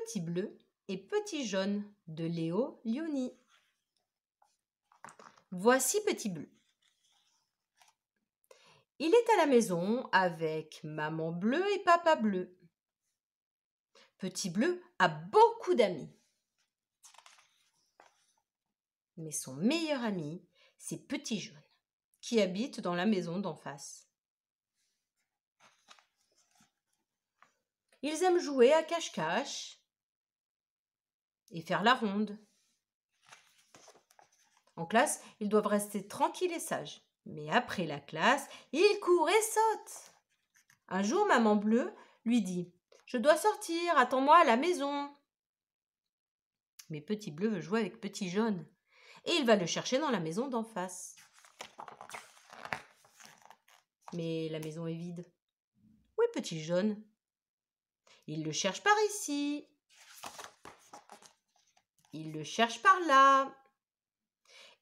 Petit bleu et Petit jaune de Léo Lioni. Voici Petit bleu. Il est à la maison avec maman bleue et papa bleu. Petit bleu a beaucoup d'amis. Mais son meilleur ami, c'est Petit jaune, qui habite dans la maison d'en face. Ils aiment jouer à cache-cache et faire la ronde. En classe, ils doivent rester tranquilles et sages. Mais après la classe, ils courent et sautent. Un jour, Maman Bleue lui dit Je dois sortir, attends-moi à la maison. Mais Petit Bleu veut jouer avec Petit Jaune. Et il va le chercher dans la maison d'en face. Mais la maison est vide. Où est Petit Jaune Il le cherche par ici il le cherche par là.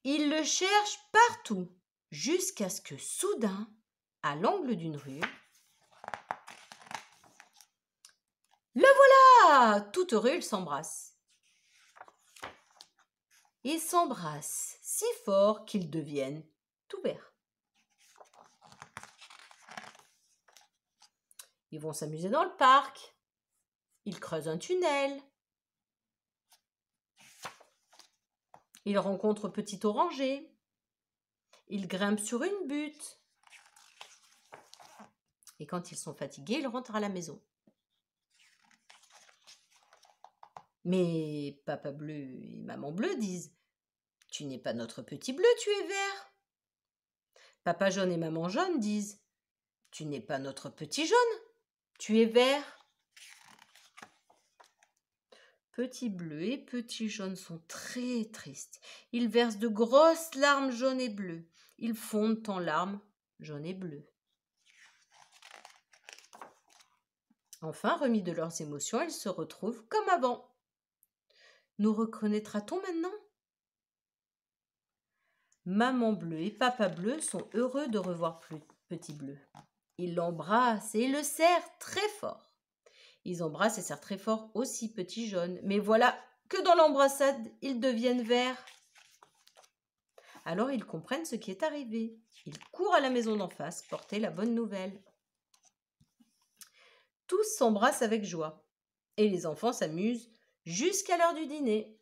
Il le cherche partout, jusqu'à ce que soudain, à l'angle d'une rue, le voilà Tout heureux, il s'embrasse. Il s'embrasse si fort qu'ils deviennent tout verts. Ils vont s'amuser dans le parc. Ils creusent un tunnel. Ils rencontrent Petit Oranger. ils grimpent sur une butte. Et quand ils sont fatigués, ils rentrent à la maison. Mais Papa Bleu et Maman Bleu disent Tu n'es pas notre petit bleu, tu es vert. Papa Jaune et Maman Jaune disent Tu n'es pas notre petit jaune, tu es vert. Petit bleu et petit jaune sont très tristes. Ils versent de grosses larmes jaunes et bleues. Ils fondent en larmes jaunes et bleues. Enfin, remis de leurs émotions, ils se retrouvent comme avant. Nous reconnaîtra-t-on maintenant Maman bleue et papa bleu sont heureux de revoir Petit bleu. Ils l'embrassent et le serrent très fort. Ils embrassent et serrent très fort aussi petit jaune. Mais voilà que dans l'embrassade, ils deviennent verts. Alors ils comprennent ce qui est arrivé. Ils courent à la maison d'en face, porter la bonne nouvelle. Tous s'embrassent avec joie et les enfants s'amusent jusqu'à l'heure du dîner.